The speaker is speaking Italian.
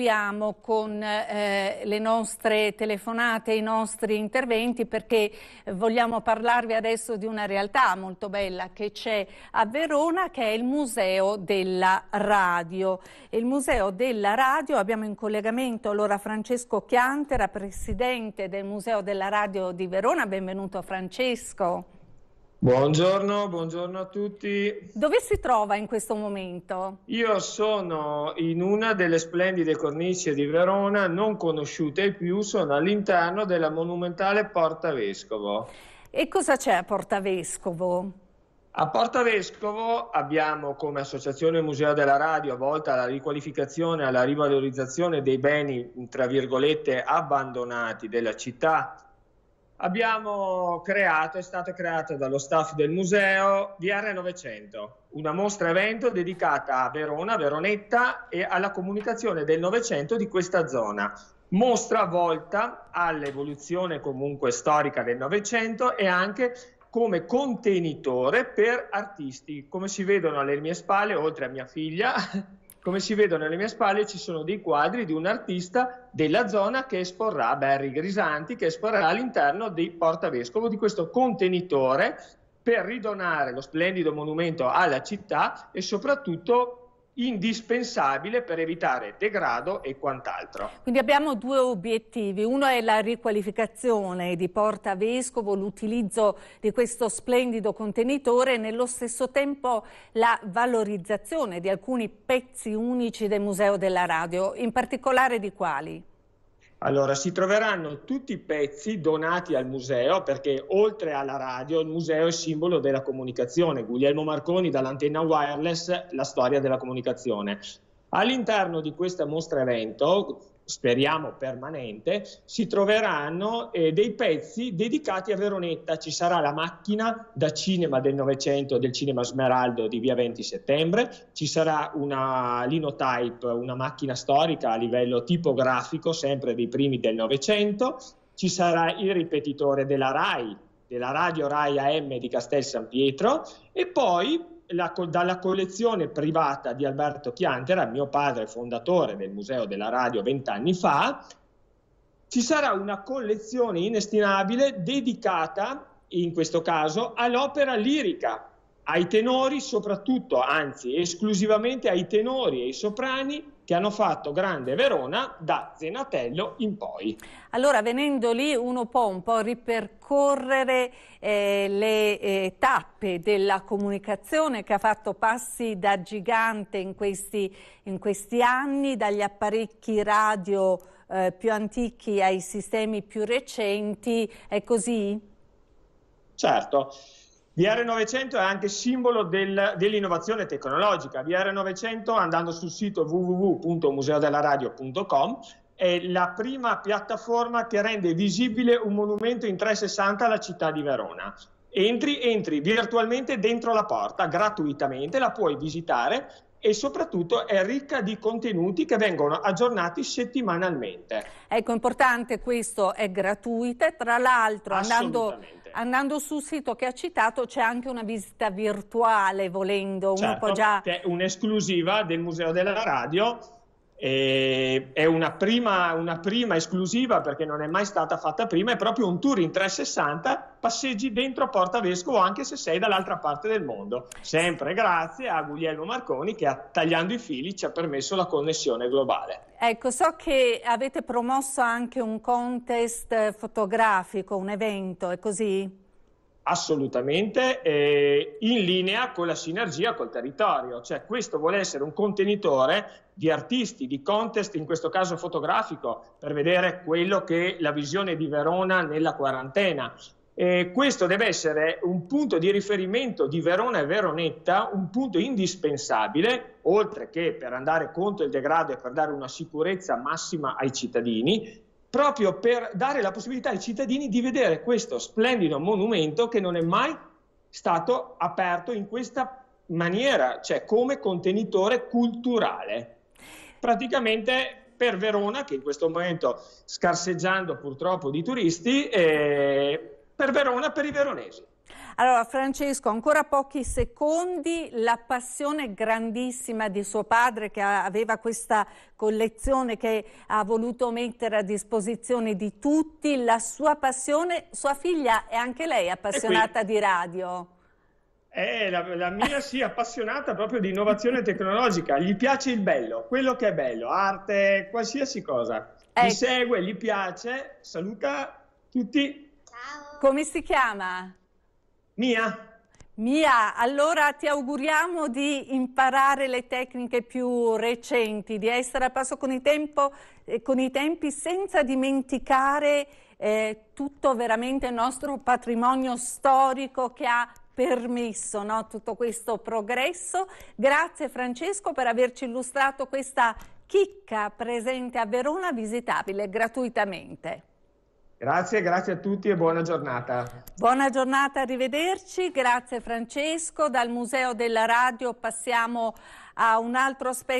Abbiamo con eh, le nostre telefonate, i nostri interventi perché vogliamo parlarvi adesso di una realtà molto bella che c'è a Verona che è il Museo della Radio. Il Museo della Radio, abbiamo in collegamento allora Francesco Chiantera, presidente del Museo della Radio di Verona. Benvenuto Francesco. Buongiorno, buongiorno a tutti. Dove si trova in questo momento? Io sono in una delle splendide cornici di Verona, non conosciute più, sono all'interno della monumentale Porta Vescovo. E cosa c'è a Porta Vescovo? A Porta Vescovo abbiamo come associazione Museo della Radio volta alla riqualificazione e alla rivalorizzazione dei beni, tra virgolette, abbandonati della città abbiamo creato, è stato creato dallo staff del museo VR 900, una mostra evento dedicata a Verona, Veronetta e alla comunicazione del Novecento di questa zona. Mostra volta all'evoluzione comunque storica del Novecento e anche come contenitore per artisti. Come si vedono alle mie spalle, oltre a mia figlia, come si vedono alle mie spalle ci sono dei quadri di un artista della zona che esporrà, Barry Grisanti, che esporrà all'interno di Portavescovo, di questo contenitore per ridonare lo splendido monumento alla città e soprattutto indispensabile per evitare degrado e quant'altro. Quindi abbiamo due obiettivi, uno è la riqualificazione di Porta Vescovo, l'utilizzo di questo splendido contenitore e nello stesso tempo la valorizzazione di alcuni pezzi unici del Museo della Radio, in particolare di quali? Allora, si troveranno tutti i pezzi donati al museo perché oltre alla radio il museo è simbolo della comunicazione. Guglielmo Marconi dall'antenna wireless, la storia della comunicazione. All'interno di questa mostra evento speriamo permanente, si troveranno eh, dei pezzi dedicati a Veronetta. Ci sarà la macchina da cinema del Novecento, del cinema Smeraldo di via 20 settembre, ci sarà una linotype, una macchina storica a livello tipografico, sempre dei primi del Novecento, ci sarà il ripetitore della RAI, della radio RAI AM di Castel San Pietro e poi la, dalla collezione privata di Alberto Chiantera, mio padre fondatore del Museo della Radio vent'anni fa, ci sarà una collezione inestimabile dedicata, in questo caso, all'opera lirica, ai tenori soprattutto, anzi esclusivamente ai tenori e ai soprani che hanno fatto grande Verona da Zenatello in poi. Allora, venendo lì, uno può un po' ripercorrere eh, le eh, tappe della comunicazione che ha fatto passi da gigante in questi, in questi anni, dagli apparecchi radio eh, più antichi ai sistemi più recenti, è così? Certo. VR900 è anche simbolo del, dell'innovazione tecnologica. VR900, andando sul sito www.museodelaradio.com, è la prima piattaforma che rende visibile un monumento in 360 alla città di Verona. Entri, entri virtualmente dentro la porta, gratuitamente, la puoi visitare e soprattutto è ricca di contenuti che vengono aggiornati settimanalmente. Ecco, importante questo, è gratuita, tra l'altro andando andando sul sito che ha citato c'è anche una visita virtuale volendo. Certo, Uno può già... C'è un'esclusiva del Museo della Radio e è una prima, una prima, esclusiva perché non è mai stata fatta prima, è proprio un tour in 360, passeggi dentro a Porta Vescovo anche se sei dall'altra parte del mondo. Sempre grazie a Guglielmo Marconi che tagliando i fili ci ha permesso la connessione globale. Ecco, so che avete promosso anche un contest fotografico, un evento, è così? assolutamente eh, in linea con la sinergia col territorio, cioè questo vuole essere un contenitore di artisti, di contest, in questo caso fotografico, per vedere quello che è la visione di Verona nella quarantena. Eh, questo deve essere un punto di riferimento di Verona e Veronetta, un punto indispensabile, oltre che per andare contro il degrado e per dare una sicurezza massima ai cittadini, proprio per dare la possibilità ai cittadini di vedere questo splendido monumento che non è mai stato aperto in questa maniera, cioè come contenitore culturale. Praticamente per Verona, che in questo momento scarseggiando purtroppo di turisti, eh, per Verona, per i veronesi. Allora Francesco, ancora pochi secondi, la passione grandissima di suo padre che aveva questa collezione che ha voluto mettere a disposizione di tutti, la sua passione, sua figlia è anche lei appassionata di radio. Eh, la, la, mia sì, appassionata proprio di innovazione tecnologica, gli piace il bello, quello che è bello, arte, qualsiasi cosa. Ecco. Mi segue, gli piace, saluta tutti Ciao. Come si chiama? Mia. Mia, allora ti auguriamo di imparare le tecniche più recenti, di essere a passo con, tempo, eh, con i, tempi senza dimenticare eh, tutto veramente il nostro patrimonio storico che ha permesso no, tutto questo progresso. Grazie Francesco per averci illustrato questa chicca presente a Verona visitabile gratuitamente. Grazie, grazie a tutti e buona giornata. Buona giornata, arrivederci. Grazie Francesco. Dal Museo della Radio passiamo a un altro aspetto.